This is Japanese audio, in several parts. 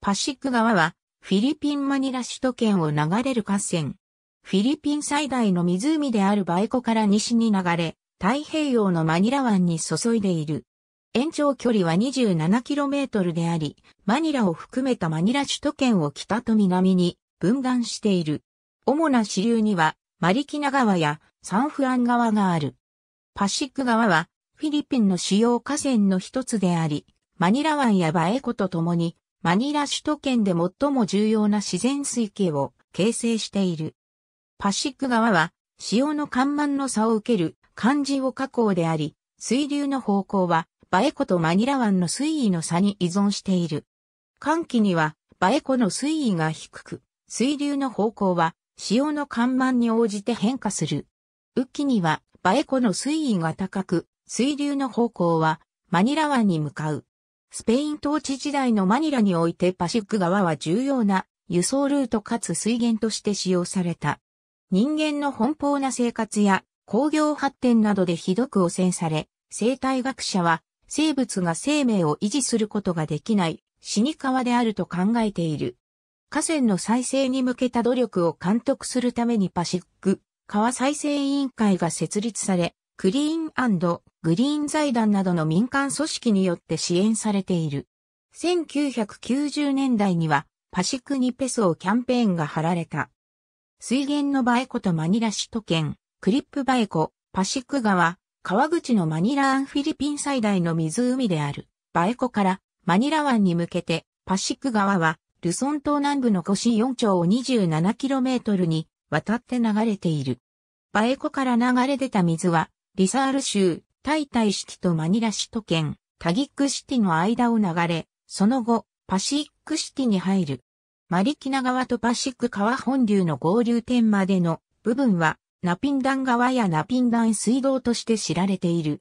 パシック川はフィリピン・マニラ首都圏を流れる河川。フィリピン最大の湖であるバイコから西に流れ、太平洋のマニラ湾に注いでいる。延長距離は 27km であり、マニラを含めたマニラ首都圏を北と南に分断している。主な支流にはマリキナ川やサンフアン川がある。パシック川はフィリピンの主要河川の一つであり、マニラ湾やバエコと共にマニラ首都圏で最も重要な自然水系を形成している。パシック川は潮の干満の差を受ける漢字を加工であり、水流の方向はバエ湖とマニラ湾の水位の差に依存している。寒気にはバエ湖の水位が低く、水流の方向は潮の干満に応じて変化する。雨季にはバエ湖の水位が高く、水流の方向はマニラ湾に向かう。スペイン統治時代のマニラにおいてパシック川は重要な輸送ルートかつ水源として使用された。人間の奔放な生活や工業発展などでひどく汚染され、生態学者は生物が生命を維持することができない死に川であると考えている。河川の再生に向けた努力を監督するためにパシック川再生委員会が設立され、クリーングリーン財団などの民間組織によって支援されている。1990年代にはパシクニペソーキャンペーンが貼られた。水源のバエコとマニラ首都圏、クリップバエコ、パシク川、川口のマニラ湾フィリピン最大の湖である、バエコからマニラ湾に向けて、パシク川は、ルソン島南部の腰4町を 27km に渡って流れている。バエコから流れ出た水は、リサール州、タイタイシティとマニラシ都県、タギックシティの間を流れ、その後、パシックシティに入る。マリキナ川とパシック川本流の合流点までの部分は、ナピンダン川やナピンダン水道として知られている。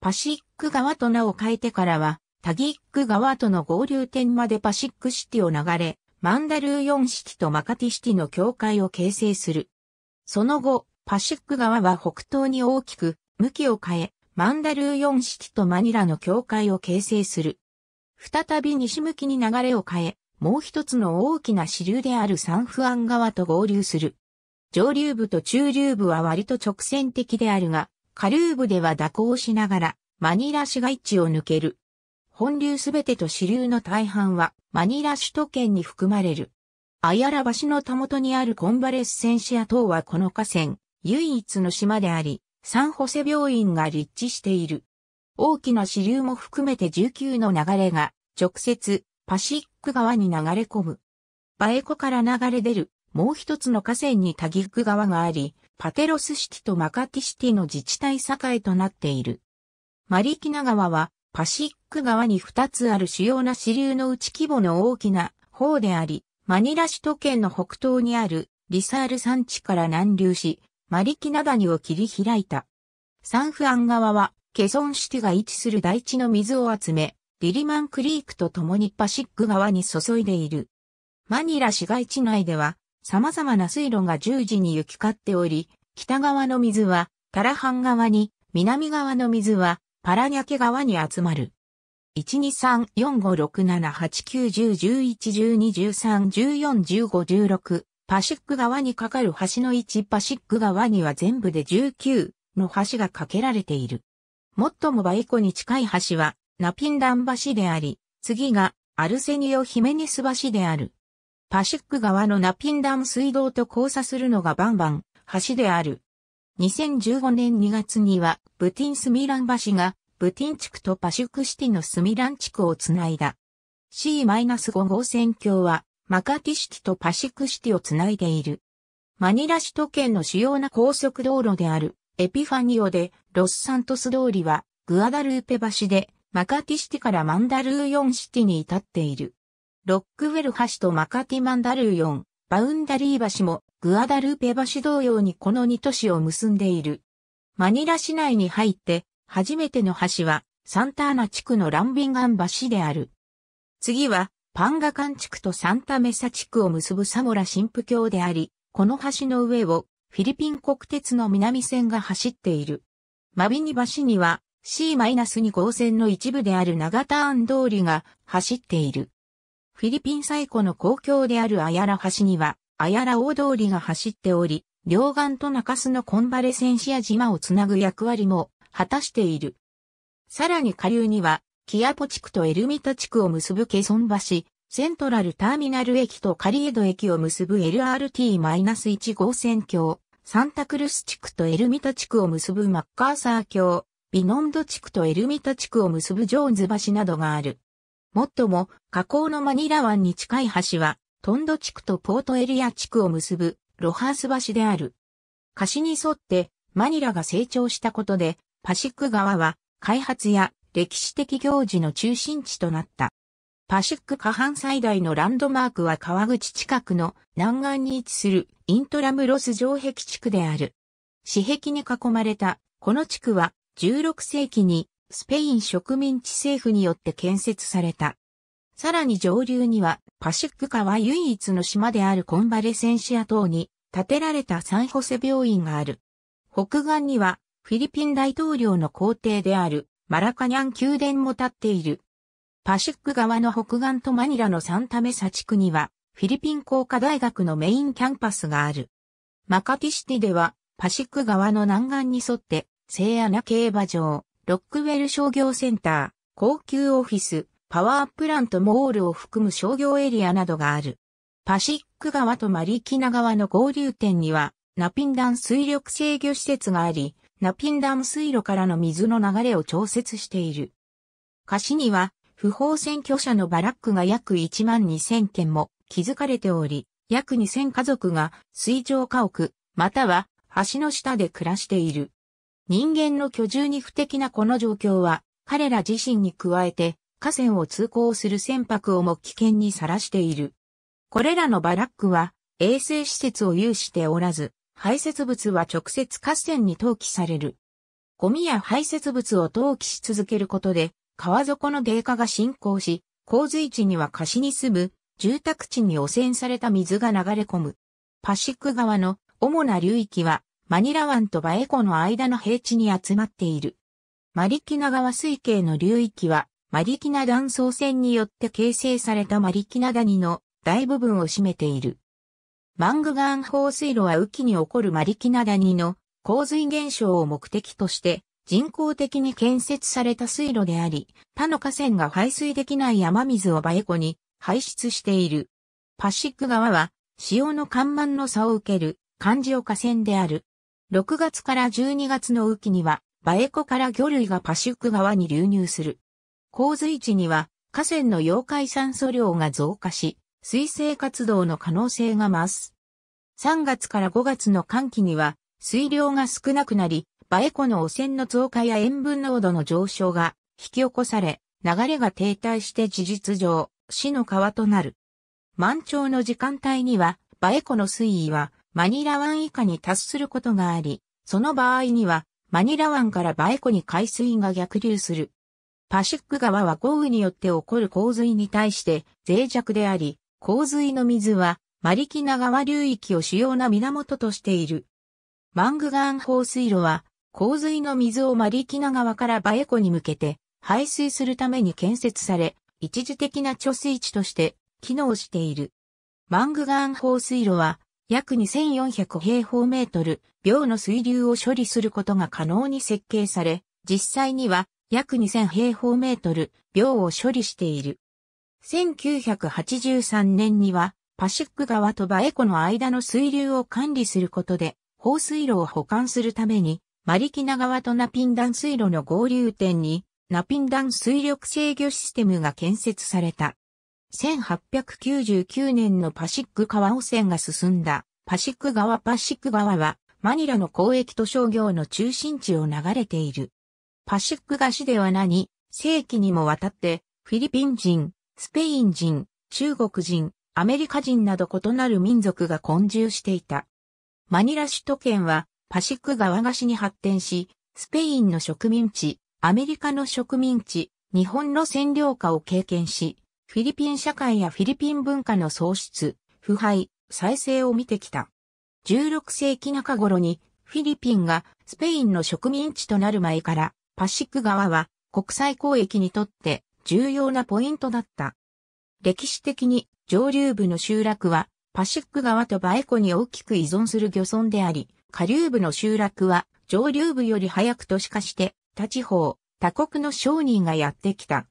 パシック川と名を変えてからは、タギック川との合流点までパシックシティを流れ、マンダルーヨンシティとマカティシティの境界を形成する。その後、パシック川は北東に大きく向きを変え、マンダルー四式とマニラの境界を形成する。再び西向きに流れを変え、もう一つの大きな支流であるサンフアン川と合流する。上流部と中流部は割と直線的であるが、下流部では蛇行しながら、マニラ市街地を抜ける。本流すべてと支流の大半は、マニラ首都圏に含まれる。アヤラ橋のたもとにあるコンバレスセンシア島はこの河川、唯一の島であり、サンホセ病院が立地している。大きな支流も含めて19の流れが直接パシック川に流れ込む。バエコから流れ出るもう一つの河川にタギフク川があり、パテロスシティとマカティシティの自治体境となっている。マリキナ川はパシック川に2つある主要な支流のうち規模の大きな方であり、マニラ首都圏の北東にあるリサール山地から南流し、マリキナダニを切り開いた。サンフアン側は、ケソンシティが位置する大地の水を集め、リリマンクリークと共にパシック川に注いでいる。マニラ市街地内では、様々な水路が十字に行き交っており、北側の水は、タラハン側に、南側の水は、パラニャケ川に集まる。12345678910111213141516パシック川に架かる橋の位置パシック川には全部で19の橋が架けられている。最もバイコに近い橋はナピンダン橋であり、次がアルセニオ・ヒメネス橋である。パシック川のナピンダン水道と交差するのがバンバン橋である。2015年2月にはブティンスミラン橋がブティン地区とパシュクシティのスミラン地区をつないだ。C-5 号線橋はマカティシティとパシクシティをつないでいる。マニラ首都圏の主要な高速道路であるエピファニオでロスサントス通りはグアダルーペ橋でマカティシティからマンダルーヨンシティに至っている。ロックウェル橋とマカティマンダルーヨン、バウンダリー橋もグアダルーペ橋同様にこの2都市を結んでいる。マニラ市内に入って初めての橋はサンターナ地区のランビンガン橋である。次はパンガカン地区とサンタメサ地区を結ぶサモラ神父橋であり、この橋の上をフィリピン国鉄の南線が走っている。マビニ橋には C-2 号線の一部である長ーン通りが走っている。フィリピン最古の公共であるアヤラ橋には、アヤラ大通りが走っており、両岸と中洲のコンバレセンシア島をつなぐ役割も果たしている。さらに下流にはキアポ地区とエルミタ地区を結ぶケソン橋、セントラルターミナル駅とカリエド駅を結ぶ LRT-1 号線橋、サンタクルス地区とエルミタ地区を結ぶマッカーサー橋、ビノンド地区とエルミタ地区を結ぶジョーンズ橋などがある。もっとも、河口のマニラ湾に近い橋は、トンド地区とポートエリア地区を結ぶロハース橋である。貸しに沿ってマニラが成長したことで、パシック側は開発や歴史的行事の中心地となった。パシック下半最大のランドマークは川口近くの南岸に位置するイントラムロス城壁地区である。市壁に囲まれたこの地区は16世紀にスペイン植民地政府によって建設された。さらに上流にはパシック川唯一の島であるコンバレセンシア島に建てられたサンホセ病院がある。北岸にはフィリピン大統領の皇帝であるマラカニャン宮殿も建っている。パシック側の北岸とマニラのサンタメサ地区には、フィリピン工科大学のメインキャンパスがある。マカティシティでは、パシック側の南岸に沿って、聖アナ競馬場、ロックウェル商業センター、高級オフィス、パワープラントモールを含む商業エリアなどがある。パシック川とマリキナ川の合流点には、ナピンダン水力制御施設があり、ナピンダム水路からの水の流れを調節している。歌詞には、不法占拠者のバラックが約1万2000件も築かれており、約2000家族が水上家屋、または橋の下で暮らしている。人間の居住に不適なこの状況は、彼ら自身に加えて、河川を通行する船舶をも危険にさらしている。これらのバラックは、衛生施設を有しておらず、排泄物は直接河川に投棄される。ゴミや排泄物を投棄し続けることで、川底の低下が進行し、洪水地には貸しに住む、住宅地に汚染された水が流れ込む。パシック川の主な流域は、マニラ湾とバエコの間の平地に集まっている。マリキナ川水系の流域は、マリキナ断層線によって形成されたマリキナ谷の大部分を占めている。マングガン放水路は雨季に起こるマリキナダニの洪水現象を目的として人工的に建設された水路であり、他の河川が排水できない雨水をバエコに排出している。パシック川は潮の干満の差を受ける漢字を河川である。6月から12月の雨季にはバエコから魚類がパシック川に流入する。洪水地には河川の溶解酸素量が増加し、水生活動の可能性が増す。3月から5月の寒気には、水量が少なくなり、バエ湖の汚染の増加や塩分濃度の上昇が引き起こされ、流れが停滞して事実上、死の川となる。満潮の時間帯には、バエ湖の水位はマニラ湾以下に達することがあり、その場合には、マニラ湾からバエ湖に海水が逆流する。パシック川は豪雨によって起こる洪水に対して脆弱であり、洪水の水は、マリキナ川流域を主要な源としている。マングガン放水路は、洪水の水をマリキナ川からバエコに向けて排水するために建設され、一時的な貯水池として機能している。マングガン放水路は、約2400平方メートル、秒の水流を処理することが可能に設計され、実際には約2000平方メートル、秒を処理している。1983年には、パシック川とバエ湖の間の水流を管理することで、放水路を保管するために、マリキナ川とナピンダン水路の合流点に、ナピンダン水力制御システムが建設された。1899年のパシック川汚染が進んだ、パシック川パシック川は、マニラの交易と商業の中心地を流れている。パシック河市では何、世紀にもわたって、フィリピン人、スペイン人、中国人、アメリカ人など異なる民族が混住していた。マニラ首都圏はパシック川岸に発展し、スペインの植民地、アメリカの植民地、日本の占領下を経験し、フィリピン社会やフィリピン文化の創出、腐敗、再生を見てきた。16世紀中頃にフィリピンがスペインの植民地となる前から、パシック川は国際交易にとって重要なポイントだった。歴史的に上流部の集落はパシック川とバエコに大きく依存する漁村であり、下流部の集落は上流部より早く都市化して、他地方、他国の商人がやってきた。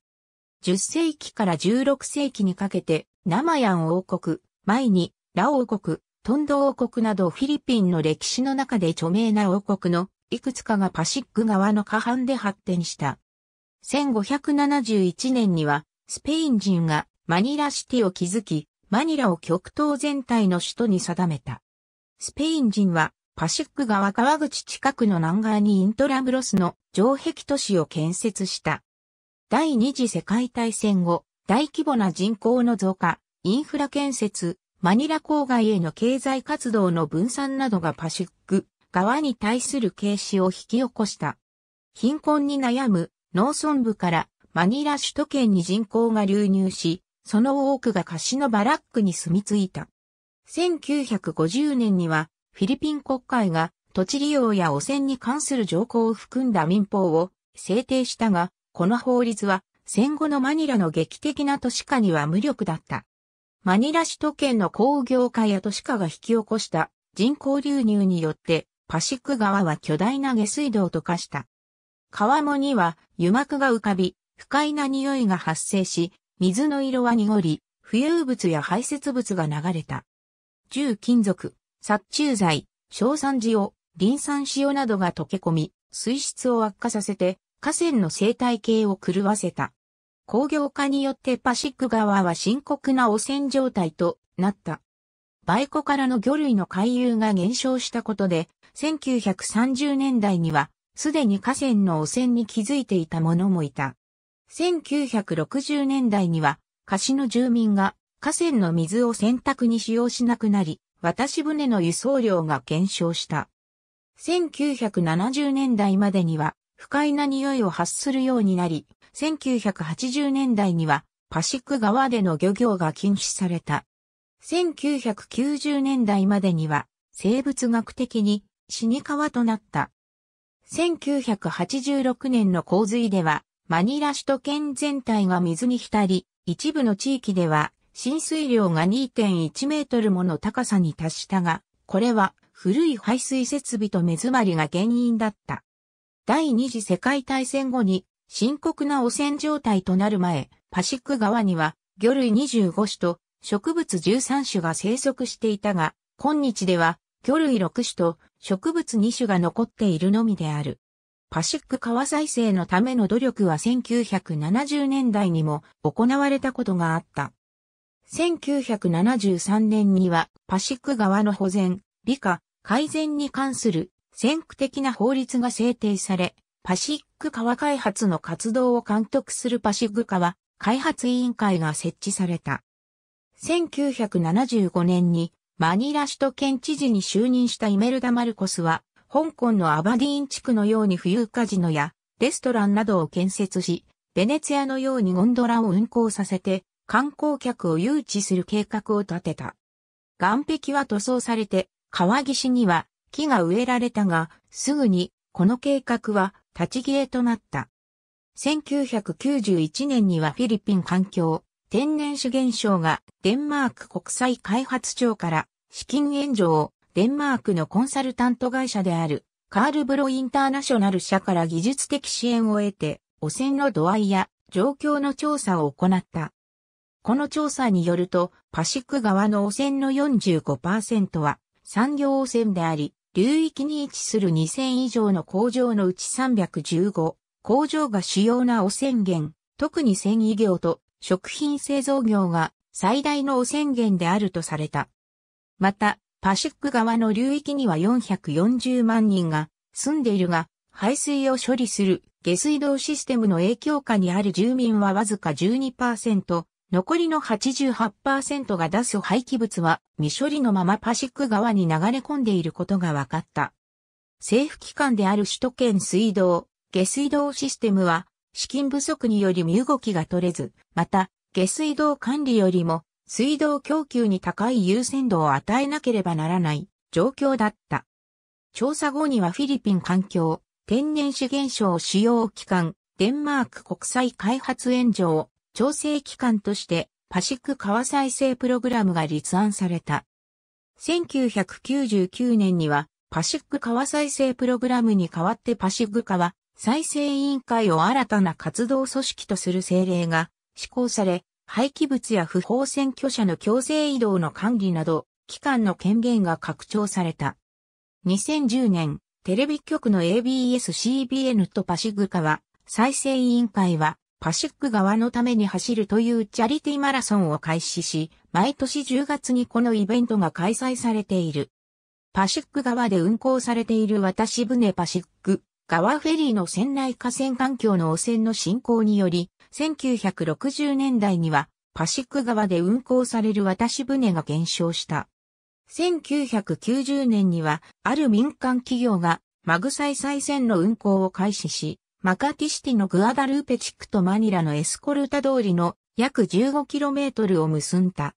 10世紀から16世紀にかけて、ナマヤン王国、前に、ラ王国、トンド王国などフィリピンの歴史の中で著名な王国のいくつかがパシック川の下半で発展した。1571年には、スペイン人がマニラシティを築き、マニラを極東全体の首都に定めた。スペイン人は、パシック川川口近くの南岸にイントラムロスの城壁都市を建設した。第二次世界大戦後、大規模な人口の増加、インフラ建設、マニラ郊外への経済活動の分散などがパシック側に対する軽視を引き起こした。貧困に悩む農村部からマニラ首都圏に人口が流入し、その多くが貸しのバラックに住み着いた。1950年にはフィリピン国会が土地利用や汚染に関する条項を含んだ民法を制定したが、この法律は戦後のマニラの劇的な都市化には無力だった。マニラ首都圏の工業化や都市化が引き起こした人口流入によってパシック川は巨大な下水道と化した。川面には油膜が浮かび、不快な匂いが発生し、水の色は濁り、浮遊物や排泄物が流れた。重金属、殺虫剤、硝酸塩、リン酸塩などが溶け込み、水質を悪化させて、河川の生態系を狂わせた。工業化によってパシック川は深刻な汚染状態となった。バイコからの魚類の回遊が減少したことで、1930年代にはすでに河川の汚染に気づいていた者もいた。1960年代には、河岸の住民が河川の水を洗濯に使用しなくなり、渡し船の輸送量が減少した。1970年代までには、不快な匂いを発するようになり、1980年代には、パシック川での漁業が禁止された。1990年代までには、生物学的に死に川となった。1986年の洪水では、マニラ首都圏全体が水に浸り、一部の地域では浸水量が2.1メートルもの高さに達したが、これは古い排水設備と目詰まりが原因だった。第二次世界大戦後に深刻な汚染状態となる前、パシック川には魚類25種と植物13種が生息していたが、今日では魚類6種と植物2種が残っているのみである。パシック川再生のための努力は1970年代にも行われたことがあった。1973年にはパシック川の保全、理科、改善に関する先駆的な法律が制定され、パシック川開発の活動を監督するパシック川開発委員会が設置された。1975年にマニラ首都圏知事に就任したイメルダ・マルコスは、香港のアバディーン地区のように富裕カジノやレストランなどを建設し、ベネツィアのようにゴンドラを運行させて観光客を誘致する計画を立てた。岸壁は塗装されて川岸には木が植えられたが、すぐにこの計画は立ち消えとなった。1991年にはフィリピン環境天然資源省がデンマーク国際開発庁から資金援助をデンマークのコンサルタント会社であるカールブロインターナショナル社から技術的支援を得て汚染の度合いや状況の調査を行った。この調査によるとパシック川の汚染の45%は産業汚染であり、流域に位置する2000以上の工場のうち315工場が主要な汚染源、特に繊維業と食品製造業が最大の汚染源であるとされた。また、パシック側の流域には440万人が住んでいるが、排水を処理する下水道システムの影響下にある住民はわずか12%、残りの88%が出す廃棄物は未処理のままパシック川に流れ込んでいることが分かった。政府機関である首都圏水道、下水道システムは資金不足により身動きが取れず、また下水道管理よりも水道供給に高い優先度を与えなければならない状況だった。調査後にはフィリピン環境、天然資源省使用機関、デンマーク国際開発援助を調整機関としてパシック川再生プログラムが立案された。1999年にはパシック川再生プログラムに代わってパシック川再生委員会を新たな活動組織とする政令が施行され、廃棄物や不法占拠者の強制移動の管理など、機関の権限が拡張された。2010年、テレビ局の ABS-CBN とパシグカは、再生委員会は、パシック側のために走るというチャリティマラソンを開始し、毎年10月にこのイベントが開催されている。パシック側で運行されている渡し船パシック、川フェリーの船内河川環境の汚染の進行により、1960年代にはパシック川で運航される渡し船が減少した。1990年にはある民間企業がマグサイサイ船の運航を開始し、マカティシティのグアダルーペ地区とマニラのエスコルタ通りの約 15km を結んだ。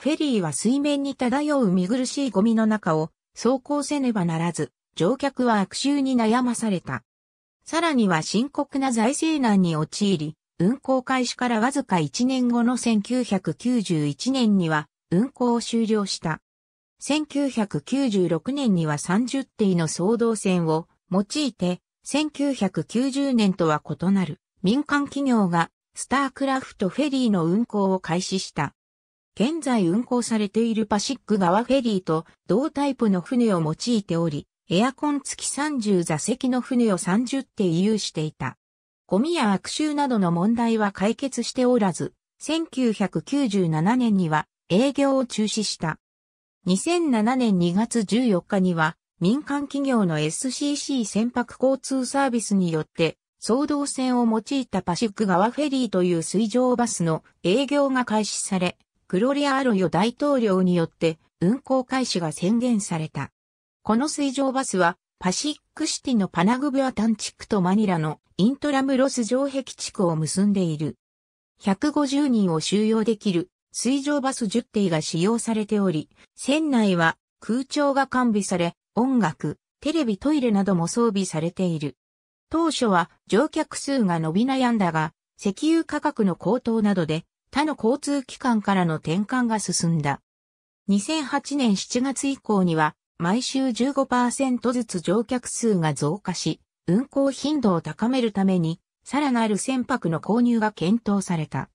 フェリーは水面に漂う見苦しいゴミの中を走行せねばならず、乗客は悪臭に悩まされた。さらには深刻な財政難に陥り、運行開始からわずか1年後の1991年には運行を終了した。1996年には30艇の総動線を用いて、1990年とは異なる民間企業がスタークラフトフェリーの運行を開始した。現在運行されているパシック川フェリーと同タイプの船を用いており、エアコン付き30座席の船を30艇有していた。ゴミや悪臭などの問題は解決しておらず、1997年には営業を中止した。2007年2月14日には民間企業の SCC 船舶交通サービスによって総動線を用いたパシック川フェリーという水上バスの営業が開始され、クロリア・アロヨ大統領によって運行開始が宣言された。この水上バスはパシックシティのパナグブアタン地区とマニラのイントラムロス城壁地区を結んでいる。150人を収容できる水上バス10艇が使用されており、船内は空調が完備され、音楽、テレビトイレなども装備されている。当初は乗客数が伸び悩んだが、石油価格の高騰などで他の交通機関からの転換が進んだ。2008年7月以降には毎週15%ずつ乗客数が増加し、運航頻度を高めるために、さらなる船舶の購入が検討された。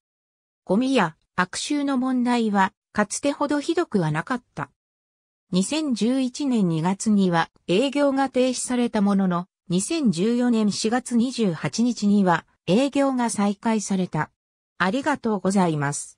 ゴミや悪臭の問題は、かつてほどひどくはなかった。2011年2月には営業が停止されたものの、2014年4月28日には営業が再開された。ありがとうございます。